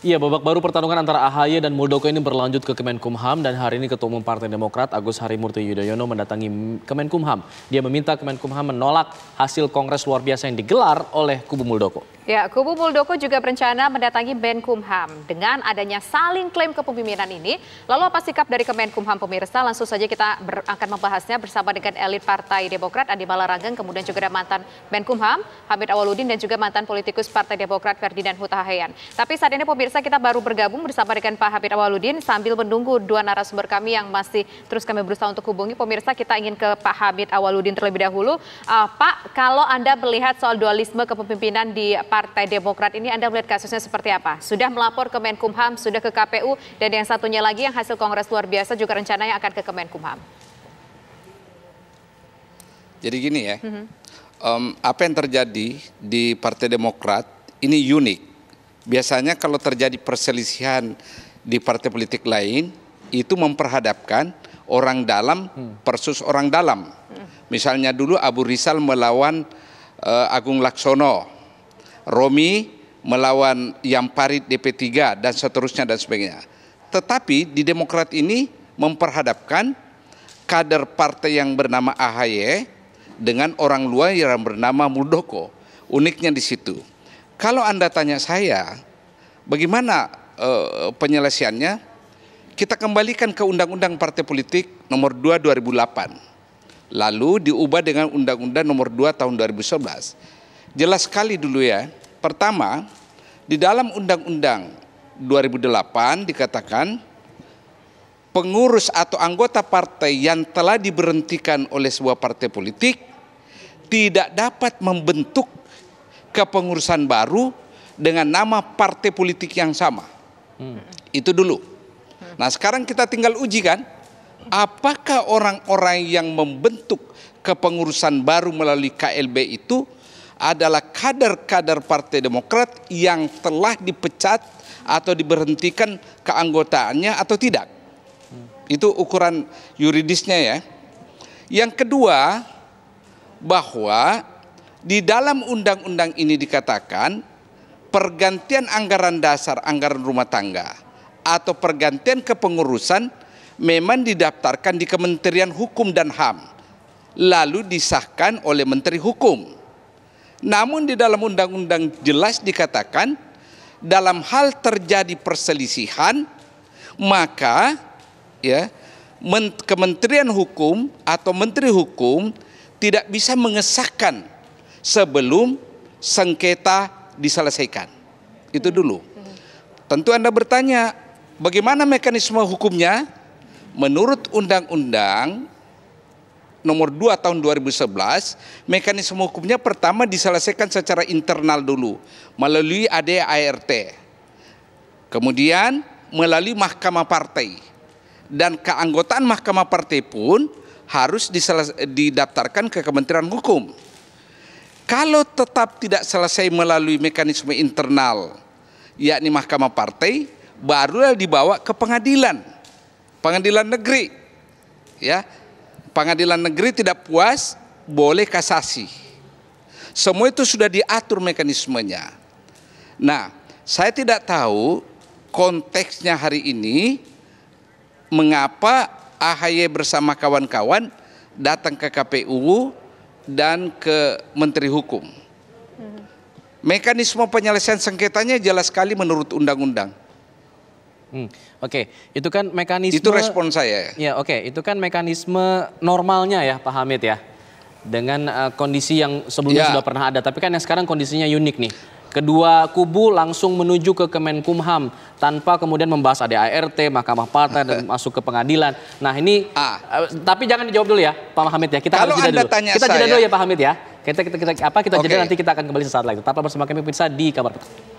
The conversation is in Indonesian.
Iya, babak baru pertarungan antara AHY dan Muldoko ini berlanjut ke Kemenkumham dan hari ini Ketua Umum Partai Demokrat Agus Harimurti Yudhoyono mendatangi Kemenkumham. Dia meminta Kemenkumham menolak hasil kongres luar biasa yang digelar oleh kubu Muldoko. Ya, kubu Muldoko juga berencana mendatangi Menkumham. Dengan adanya saling klaim kepemimpinan ini, lalu apa sikap dari Kemenkumham pemirsa? Langsung saja kita ber, akan membahasnya bersama dengan elit Partai Demokrat Adi Balarangeng, kemudian juga ada mantan Menkumham Hamid Awaludin dan juga mantan politikus Partai Demokrat Ferdinand Hutahayan. Tapi saat ini pemirsa kita baru bergabung bersama dengan Pak Hamid Awaludin sambil menunggu dua narasumber kami yang masih terus kami berusaha untuk hubungi. Pemirsa kita ingin ke Pak Hamid Awaludin terlebih dahulu. Uh, Pak, kalau Anda melihat soal dualisme kepemimpinan di Partai Demokrat ini Anda melihat kasusnya seperti apa? Sudah melapor ke Menkumham, sudah ke KPU, dan yang satunya lagi yang hasil Kongres luar biasa juga rencananya akan ke Kemenkumham. Jadi gini ya, mm -hmm. um, apa yang terjadi di Partai Demokrat ini unik. Biasanya kalau terjadi perselisihan di partai politik lain, itu memperhadapkan orang dalam hmm. versus orang dalam. Hmm. Misalnya dulu Abu Rizal melawan uh, Agung Laksono Romi melawan Yang Parit DP3 dan seterusnya dan sebagainya. Tetapi di Demokrat ini memperhadapkan kader partai yang bernama AHY dengan orang luar yang bernama Muldoko. Uniknya di situ. Kalau Anda tanya saya, bagaimana uh, penyelesaiannya? Kita kembalikan ke Undang-Undang Partai Politik nomor 2 2008. Lalu diubah dengan Undang-Undang nomor 2 tahun 2011 Jelas sekali dulu ya. Pertama, di dalam Undang-Undang 2008 dikatakan pengurus atau anggota partai yang telah diberhentikan oleh sebuah partai politik tidak dapat membentuk kepengurusan baru dengan nama partai politik yang sama. Hmm. Itu dulu. Nah sekarang kita tinggal uji kan, apakah orang-orang yang membentuk kepengurusan baru melalui KLB itu adalah kader-kader Partai Demokrat yang telah dipecat atau diberhentikan keanggotaannya atau tidak. Itu ukuran yuridisnya ya. Yang kedua, bahwa di dalam undang-undang ini dikatakan pergantian anggaran dasar anggaran rumah tangga atau pergantian kepengurusan memang didaftarkan di Kementerian Hukum dan HAM lalu disahkan oleh Menteri Hukum namun di dalam undang-undang jelas dikatakan dalam hal terjadi perselisihan maka ya Kementerian Hukum atau Menteri Hukum tidak bisa mengesahkan sebelum sengketa diselesaikan. Itu hmm. dulu. Tentu Anda bertanya, bagaimana mekanisme hukumnya? Menurut undang-undang nomor 2 tahun 2011, mekanisme hukumnya pertama diselesaikan secara internal dulu melalui ADART. Kemudian melalui mahkamah partai. Dan keanggotaan mahkamah partai pun harus didaftarkan ke Kementerian Hukum. Kalau tetap tidak selesai melalui mekanisme internal, yakni mahkamah partai, barulah dibawa ke pengadilan. Pengadilan negeri. Ya, pengadilan negeri tidak puas, boleh kasasi. Semua itu sudah diatur mekanismenya. Nah, saya tidak tahu konteksnya hari ini mengapa AHY bersama kawan-kawan datang ke KPU dan ke Menteri Hukum. Hmm. Mekanisme penyelesaian sengketanya jelas sekali menurut undang-undang. Hmm. Oke, okay. itu kan mekanisme. Itu respon saya. Ya, iya, oke, okay. itu kan mekanisme normalnya ya, Pak Hamid ya, dengan uh, kondisi yang sebelumnya ya. sudah pernah ada. Tapi kan yang sekarang kondisinya unik nih. Kedua kubu langsung menuju ke Kemenkumham tanpa kemudian membahas ada ART, Mahkamah Partai dan masuk ke pengadilan. Nah ini, ah. uh, tapi jangan dijawab dulu ya, Pak Hamid ya. Kita Kalau harus jeda dulu. Tanya kita jeda saya. dulu ya, Pak Hamid ya. Kita kita, kita apa kita okay. jeda nanti kita akan kembali sesaat lagi. Tetaplah bersama kami pemirsa di Kabar Petang.